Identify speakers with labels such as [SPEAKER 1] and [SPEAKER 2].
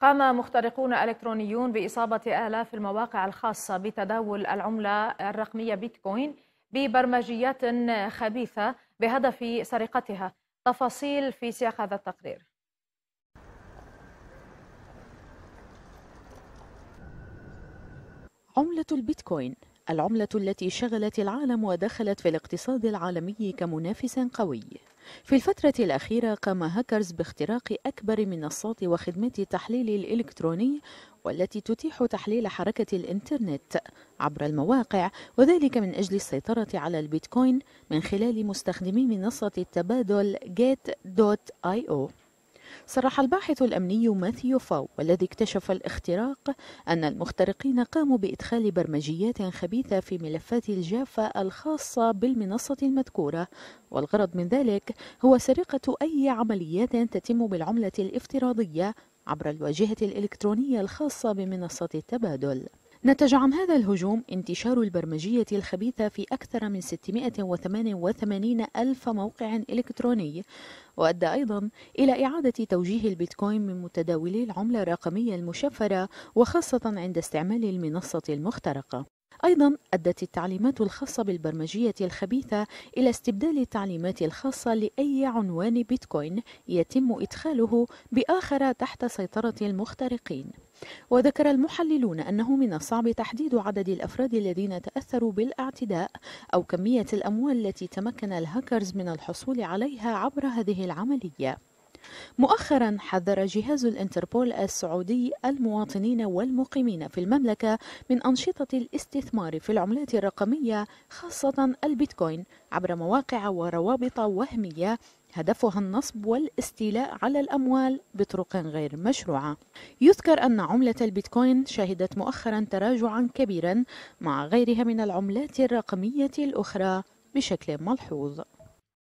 [SPEAKER 1] قام مخترقون إلكترونيون بإصابة آلاف المواقع الخاصة بتداول العملة الرقمية بيتكوين ببرمجيات خبيثة بهدف سرقتها تفاصيل في سياق هذا التقرير
[SPEAKER 2] عملة البيتكوين العملة التي شغلت العالم ودخلت في الاقتصاد العالمي كمنافس قوي في الفترة الأخيرة قام هاكرز باختراق أكبر منصات وخدمات التحليل الإلكتروني والتي تتيح تحليل حركة الإنترنت عبر المواقع وذلك من أجل السيطرة على البيتكوين من خلال مستخدمي منصة التبادل get.io صرح الباحث الأمني ماثيو فاو والذي اكتشف الاختراق أن المخترقين قاموا بإدخال برمجيات خبيثة في ملفات الجافة الخاصة بالمنصة المذكورة والغرض من ذلك هو سرقة أي عمليات تتم بالعملة الافتراضية عبر الواجهة الإلكترونية الخاصة بمنصة التبادل نتج عن هذا الهجوم انتشار البرمجية الخبيثة في أكثر من 688 ألف موقع إلكتروني وأدى أيضا إلى إعادة توجيه البيتكوين من متداولي العملة الرقمية المشفرة وخاصة عند استعمال المنصة المخترقة أيضا أدت التعليمات الخاصة بالبرمجية الخبيثة إلى استبدال التعليمات الخاصة لأي عنوان بيتكوين يتم إدخاله بآخر تحت سيطرة المخترقين وذكر المحللون أنه من الصعب تحديد عدد الأفراد الذين تأثروا بالاعتداء أو كمية الأموال التي تمكن الهاكرز من الحصول عليها عبر هذه العملية مؤخرا حذر جهاز الانتربول السعودي المواطنين والمقيمين في المملكة من أنشطة الاستثمار في العملات الرقمية خاصة البيتكوين عبر مواقع وروابط وهمية هدفها النصب والاستيلاء على الأموال بطرق غير مشروعة. يذكر أن عملة البيتكوين شهدت مؤخرا تراجعا كبيرا مع غيرها من العملات الرقمية الأخرى بشكل ملحوظ.